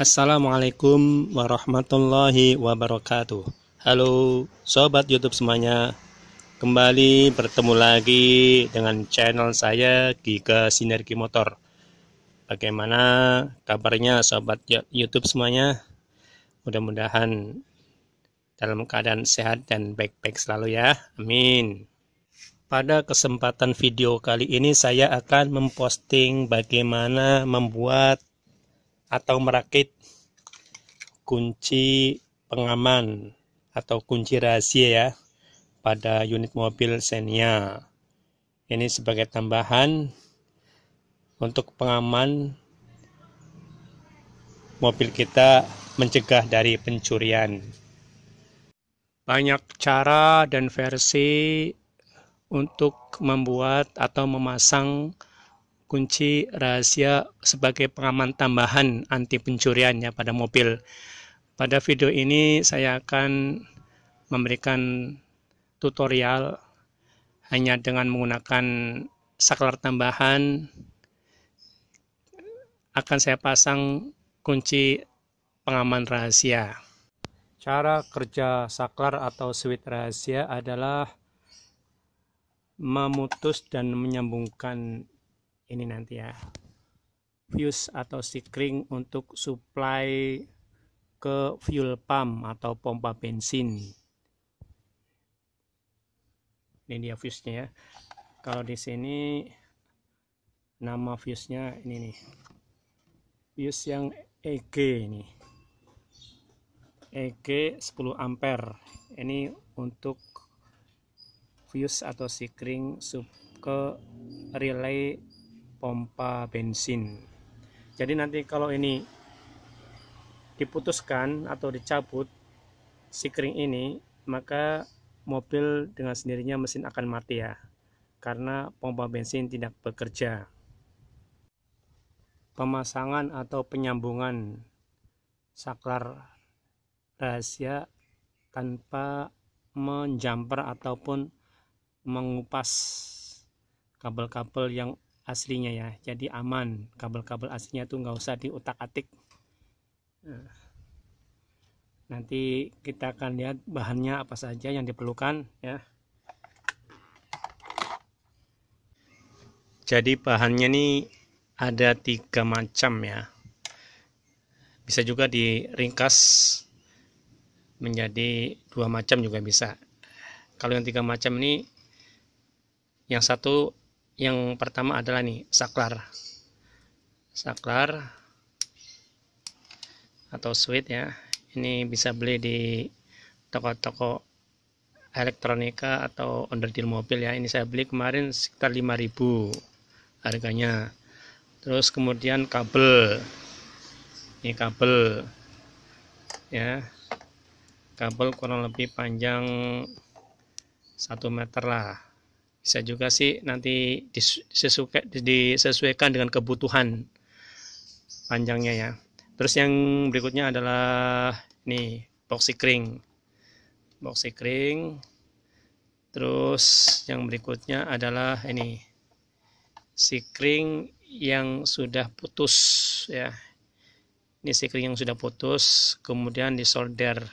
Assalamualaikum warahmatullahi wabarakatuh. Halo sobat YouTube semuanya. Kembali bertemu lagi dengan channel saya Giga Sinergi Motor. Bagaimana kabarnya sobat YouTube semuanya? Mudah-mudahan dalam keadaan sehat dan baik-baik selalu ya. Amin. Pada kesempatan video kali ini saya akan memposting bagaimana membuat atau merakit kunci pengaman atau kunci rahasia ya pada unit mobil Xenia. Ini sebagai tambahan untuk pengaman mobil kita mencegah dari pencurian. Banyak cara dan versi untuk membuat atau memasang kunci rahasia sebagai pengaman tambahan anti pencuriannya pada mobil. Pada video ini saya akan memberikan tutorial hanya dengan menggunakan saklar tambahan akan saya pasang kunci pengaman rahasia. Cara kerja saklar atau switch rahasia adalah memutus dan menyambungkan ini nanti ya fuse atau sikring untuk supply ke fuel pump atau pompa bensin ini dia fuse nya ya kalau di sini nama fuse nya ini nih fuse yang EG ini EG 10 ampere ini untuk fuse atau sikring sub ke relay pompa bensin jadi nanti kalau ini diputuskan atau dicabut si kering ini maka mobil dengan sendirinya mesin akan mati ya karena pompa bensin tidak bekerja pemasangan atau penyambungan saklar rahasia tanpa menjamper ataupun mengupas kabel-kabel yang aslinya ya jadi aman kabel-kabel aslinya tuh nggak usah diutak-atik nah, nanti kita akan lihat bahannya apa saja yang diperlukan ya jadi bahannya nih ada tiga macam ya bisa juga diringkas menjadi dua macam juga bisa kalau yang tiga macam ini yang satu yang pertama adalah nih saklar saklar atau switch ya ini bisa beli di toko-toko elektronika atau onderdil mobil ya ini saya beli kemarin sekitar 5000 harganya terus kemudian kabel ini kabel ya kabel kurang lebih panjang 1 meter lah bisa juga sih nanti disesuaikan, dengan kebutuhan panjangnya ya terus yang berikutnya adalah nih boxy kering boxy kering terus yang berikutnya adalah ini kring yang sudah putus ya ini kring yang sudah putus kemudian disolder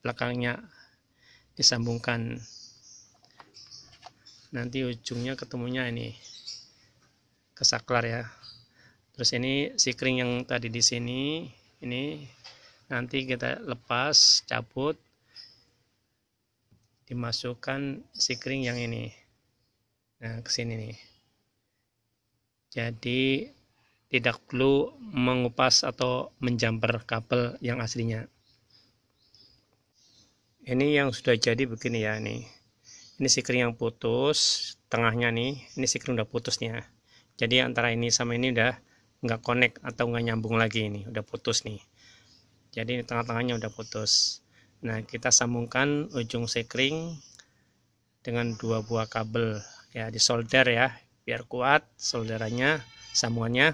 belakangnya disambungkan nanti ujungnya ketemunya ini ke saklar ya terus ini si kering yang tadi di sini ini nanti kita lepas cabut dimasukkan si kering yang ini nah ke sini nih jadi tidak perlu mengupas atau menjamper kabel yang aslinya ini yang sudah jadi begini ya nih ini sikring yang putus tengahnya nih ini sikring udah putus nih ya jadi antara ini sama ini udah nggak connect atau nggak nyambung lagi ini udah putus nih jadi ini tengah-tengahnya udah putus nah kita sambungkan ujung sekring dengan dua buah kabel ya di solder ya biar kuat solderannya sambungannya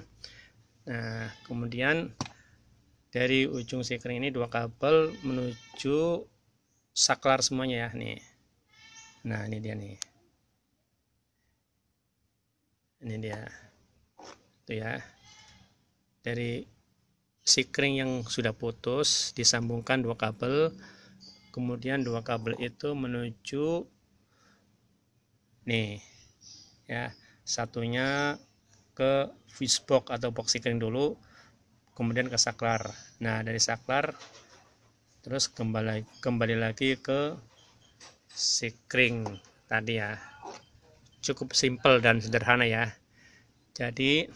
nah kemudian dari ujung sekring ini dua kabel menuju saklar semuanya ya nih Nah, ini dia nih. Ini dia. Tuh ya. Dari sikring yang sudah putus disambungkan dua kabel. Kemudian dua kabel itu menuju nih. Ya, satunya ke fuse box atau box sikring dulu, kemudian ke saklar. Nah, dari saklar terus kembali kembali lagi ke sikring tadi ya cukup simple dan sederhana ya jadi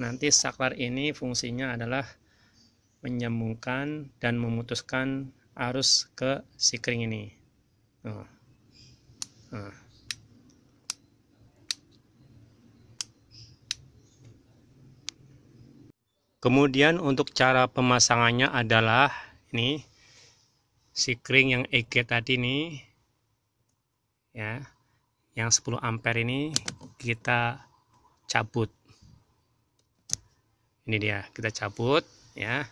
nanti saklar ini fungsinya adalah menyambungkan dan memutuskan arus ke sikring ini nah. Nah. kemudian untuk cara pemasangannya adalah ini sikring yang EG tadi nih ya yang 10 ampere ini kita cabut ini dia kita cabut ya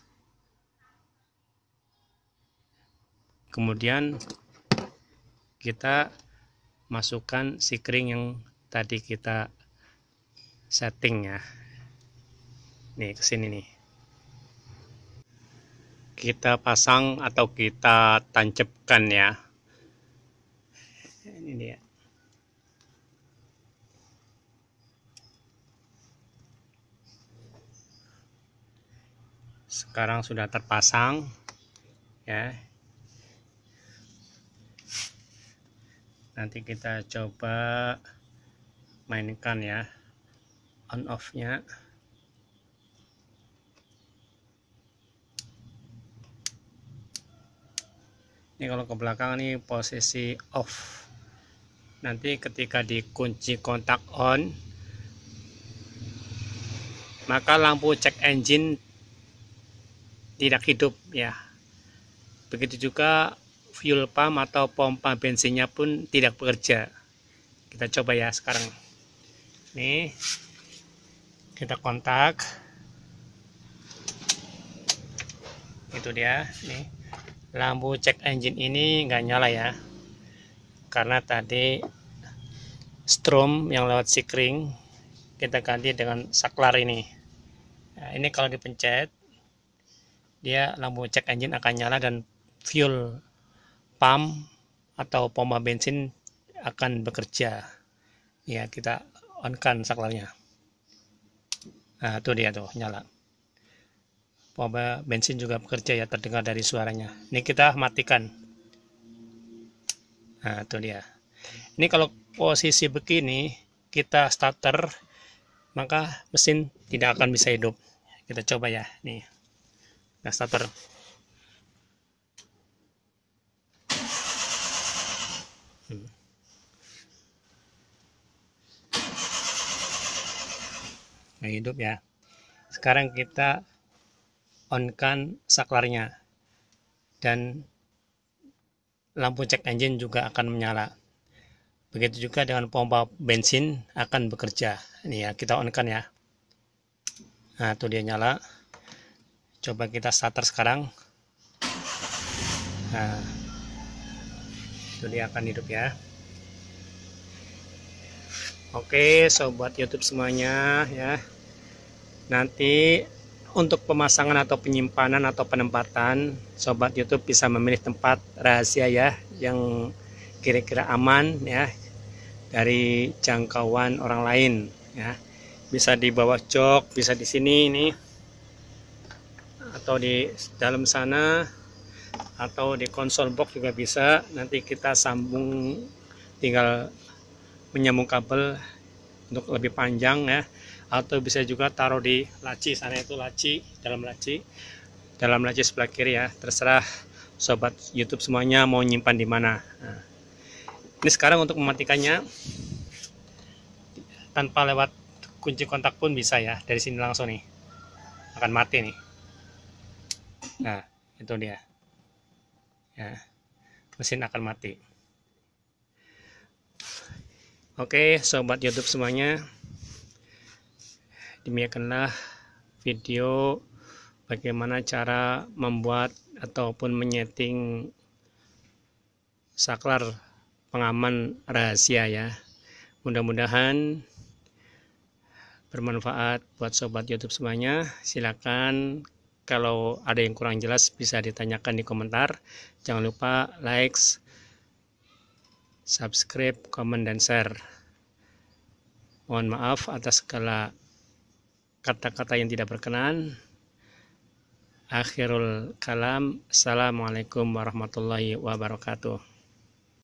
kemudian kita masukkan si kering yang tadi kita setting ya nih kesini nih kita pasang atau kita tancapkan ya ini dia sekarang sudah terpasang ya nanti kita coba mainkan ya on off nya ini kalau ke belakang ini posisi off nanti ketika dikunci kontak on maka lampu check engine tidak hidup ya begitu juga fuel pump atau pompa bensinnya pun tidak bekerja kita coba ya sekarang nih kita kontak itu dia nih lampu check engine ini nggak nyala ya karena tadi strom yang lewat sikring kita ganti dengan saklar ini nah, ini kalau dipencet dia lampu check engine akan nyala dan fuel pump atau pompa bensin akan bekerja ya kita on kan saklarnya nah itu dia tuh nyala pompa bensin juga bekerja ya terdengar dari suaranya ini kita matikan nah itu dia ini kalau posisi begini kita starter maka mesin tidak akan bisa hidup kita coba ya nih nah starter hmm. nah hidup ya sekarang kita on kan saklarnya dan lampu cek engine juga akan menyala. Begitu juga dengan pompa bensin akan bekerja. Ini ya, kita on-kan ya. Nah, itu dia nyala. Coba kita starter sekarang. Nah, itu dia akan hidup ya. Oke, sobat YouTube semuanya ya. Nanti untuk pemasangan atau penyimpanan atau penempatan, sobat YouTube bisa memilih tempat rahasia ya yang kira-kira aman ya dari jangkauan orang lain ya. Bisa di bawah jok, bisa di sini ini atau di dalam sana atau di konsol box juga bisa. Nanti kita sambung tinggal menyambung kabel untuk lebih panjang ya atau bisa juga taruh di laci sana itu laci dalam laci dalam laci sebelah kiri ya terserah sobat YouTube semuanya mau nyimpan di mana nah, ini sekarang untuk mematikannya tanpa lewat kunci kontak pun bisa ya dari sini langsung nih akan mati nih nah itu dia ya mesin akan mati oke sobat YouTube semuanya Demikianlah video bagaimana cara membuat ataupun menyeting saklar pengaman rahasia ya. Mudah-mudahan bermanfaat buat sobat YouTube semuanya. Silakan kalau ada yang kurang jelas bisa ditanyakan di komentar. Jangan lupa like subscribe, komen dan share. Mohon maaf atas segala kata-kata yang tidak berkenan akhirul kalam assalamualaikum warahmatullahi wabarakatuh